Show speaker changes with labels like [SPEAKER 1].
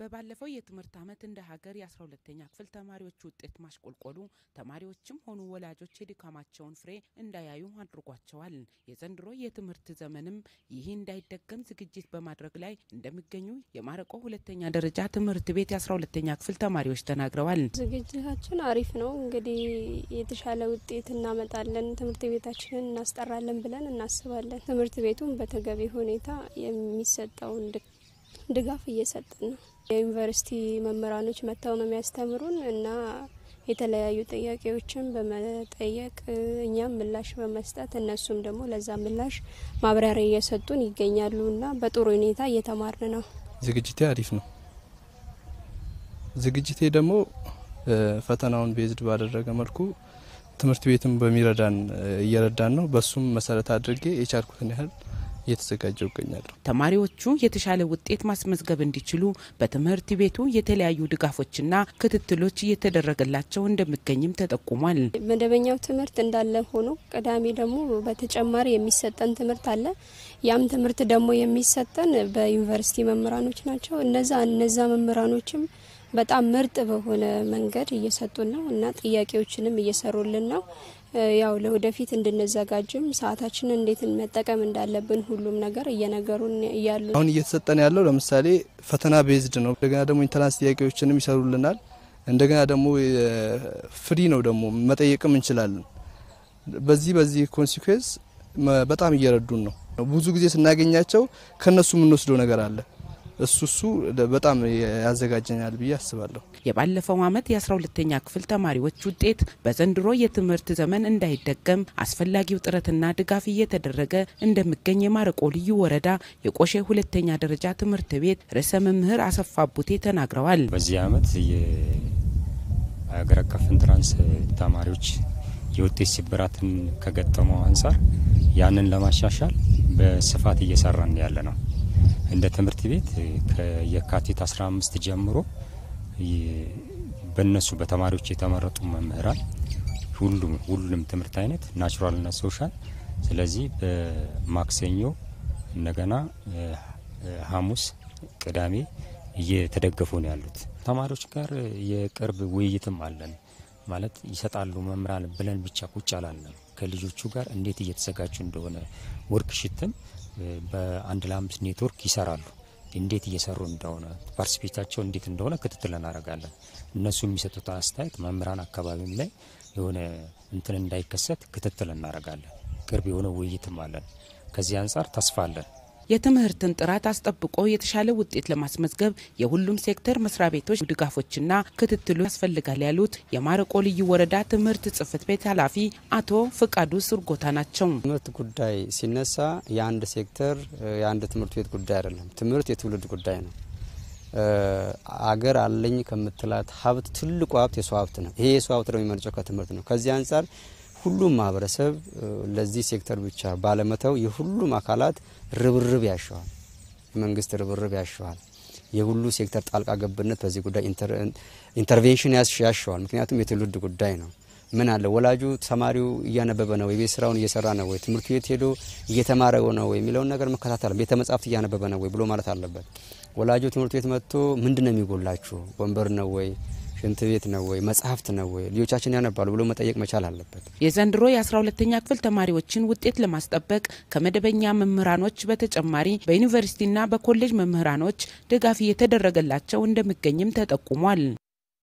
[SPEAKER 1] በባለፈው የትምህርት ዓመት እንደ ሀገር የ12ተኛ ክፍል ተማሪዎች ውጤት ማሽቆልቆሉ ተማሪዎችም ሆኑ ወላጆች የድካማቸውን ፍሬ እንዳያዩ አድርጓቸዋል። የዘንድሮ የትምህርት ዘመንም ይህ እንዳይደገም ዝግጅት በማድረግ ላይ እንደሚገኙ የማረቆ ሁለተኛ ደረጃ ትምህርት ቤት የ12ተኛ ክፍል ተማሪዎች ተናግረዋል።
[SPEAKER 2] ዝግጅታችን አሪፍ ነው። እንግዲህ የተሻለ ውጤት እናመጣለን፣ ትምህርት ቤታችንን እናስጠራለን ብለን እናስባለን። ትምህርት ቤቱም በተገቢ ሁኔታ የሚሰጠውን ድጋፍ እየሰጥን ነው። የዩኒቨርሲቲ መምህራኖች መጥተው ነው የሚያስተምሩን እና የተለያዩ ጥያቄዎችን በመጠየቅ እኛም ምላሽ በመስጠት እነሱም ደግሞ ለዛ ምላሽ ማብራሪያ እየሰጡን ይገኛሉ እና በጥሩ ሁኔታ እየተማርን ነው።
[SPEAKER 3] ዝግጅቴ አሪፍ ነው። ዝግጅቴ ደግሞ ፈተናውን ቤዝድ ባደረገ መልኩ ትምህርት ቤትም በሚረዳን እየረዳን ነው። በሱም መሰረት አድርጌ የቻልኩትን ያህል እየተዘጋጀው ይገኛሉ።
[SPEAKER 1] ተማሪዎቹ የተሻለ ውጤት ማስመዝገብ እንዲችሉ በትምህርት ቤቱ የተለያዩ ድጋፎችና ክትትሎች እየተደረገላቸው እንደሚገኝም ተጠቁሟል።
[SPEAKER 2] መደበኛው ትምህርት እንዳለ ሆኖ ቅዳሜ ደግሞ በተጨማሪ የሚሰጠን ትምህርት አለ። ያም ትምህርት ደግሞ የሚሰጠን በዩኒቨርሲቲ መምህራኖች ናቸው። እነዛ እነዛ መምህራኖችም በጣም ምርጥ በሆነ መንገድ እየሰጡን ነው እና ጥያቄዎችንም እየሰሩልን ነው። ያው ለወደፊት እንድንዘጋጅም ሰዓታችንን እንዴት መጠቀም እንዳለብን ሁሉም ነገር እየነገሩን እያሉ አሁን
[SPEAKER 3] እየተሰጠን ያለው ለምሳሌ ፈተና ቤዝድ ነው። እንደገና ደግሞ ኢንተራንስ ጥያቄዎችንም ይሰሩልናል። እንደገና ደግሞ ፍሪ ነው ደግሞ መጠየቅም እንችላለን። በዚህ በዚህ ኮንሲኩዌንስ በጣም እየረዱን ነው። ብዙ ጊዜ ስናገኛቸው ከነሱ የምንወስደው ነገር አለ እሱ እሱ በጣም ያዘጋጀናል ብዬ አስባለሁ። የባለፈው ዓመት
[SPEAKER 1] የ12ተኛ ክፍል ተማሪዎች ውጤት በዘንድሮ የትምህርት ዘመን እንዳይደገም አስፈላጊው ጥረትና ድጋፍ እየተደረገ እንደሚገኝ የማረቆ ልዩ ወረዳ የቆሼ ሁለተኛ ደረጃ ትምህርት ቤት ርዕሰ መምህር አሰፋ ቡቴ ተናግረዋል። በዚህ ዓመት
[SPEAKER 4] የአገር አቀፍ ኢንትራንስ ተማሪዎች የውጤት ስብራትን ከገጠመው አንጻር ያንን ለማሻሻል በስፋት እየሰራን ያለ ነው። እንደ ትምህርት ቤት ከየካቲት 15 ጀምሮ በነሱ በተማሪዎች የተመረጡ መምህራን ሁሉም ሁሉም ትምህርት አይነት ናቹራልና ሶሻል ስለዚህ በማክሰኞ እንደገና ሐሙስ፣ ቅዳሜ እየተደገፉ ነው ያሉት። ተማሪዎች ጋር የቅርብ ውይይትም አለን ማለት ይሰጣሉ መምህራን ብለን ብቻ ቁጭ አላለም። ከልጆቹ ጋር እንዴት እየተዘጋጁ እንደሆነ ወርክሽትም በአንድ ለአምስት ኔትወርክ ይሰራሉ። እንዴት እየሰሩ እንደሆነ ፓርቲስፔታቸው እንዴት እንደሆነ ክትትል እናደርጋለን። እነሱ የሚሰጡት አስተያየት መምህራን አካባቢም ላይ የሆነ እንትን እንዳይከሰት ክትትል እናደርጋለን።
[SPEAKER 1] ቅርብ የሆነ ውይይትም አለን። ከዚህ
[SPEAKER 4] አንጻር ተስፋ አለን።
[SPEAKER 1] የትምህርትን ጥራት አስጠብቆ የተሻለ ውጤት ለማስመዝገብ የሁሉም ሴክተር መስሪያ ቤቶች ድጋፎችና ክትትሉ ያስፈልጋል ያሉት የማረቆ ልዩ ወረዳ ትምህርት ጽፈት ቤት ኃላፊ አቶ ፍቃዱ ስርጎታ ናቸው። ትምህርት ጉዳይ ሲነሳ የአንድ ሴክተር የአንድ ትምህርት ቤት ጉዳይ አይደለም። ትምህርት
[SPEAKER 5] የትውልድ ጉዳይ ነው። አገር አለኝ ከምትላት ሀብት ትልቁ ሀብት የሰው ሀብት ነው። ይሄ የሰው ሀብት ነው የሚመነጨው ከትምህርት ነው። ከዚህ አንጻር ሁሉም ማህበረሰብ ለዚህ ሴክተር ብቻ ባለመተው የሁሉም አካላት ርብርብ ያሸዋል። የመንግስት ርብርብ ያሸዋል። የሁሉ ሴክተር ጣልቃ ገብነት በዚህ ጉዳይ ኢንተርቬንሽን ያሸዋል። ምክንያቱም የትውልድ ጉዳይ ነው። ምን አለ ወላጁ ተማሪው እያነበበ ነው፣ ቤት ስራውን እየሰራ ነው ወይ፣ ትምህርት ቤት ሄዶ እየተማረ ነው ወይ የሚለውን ነገር መከታተል፣ ቤተ መጻሕፍት እያነበበ ነው ወይ ብሎ ማለት አለበት። ወላጁ ትምህርት ቤት መጥቶ ምንድን ነው የሚጎላችሁ፣ ወንበር ነው ወይ ሽንት ቤት ነው ወይ መጽሐፍት ነው ወይ ልጆቻችን ያነባሉ ብሎ መጠየቅ መቻል አለበት።
[SPEAKER 1] የዘንድሮ የአስራ ሁለተኛ ክፍል ተማሪዎችን ውጤት ለማስጠበቅ ከመደበኛ መምህራኖች በተጨማሪ በዩኒቨርሲቲና በኮሌጅ መምህራኖች ድጋፍ እየተደረገላቸው እንደሚገኝም ተጠቁሟል።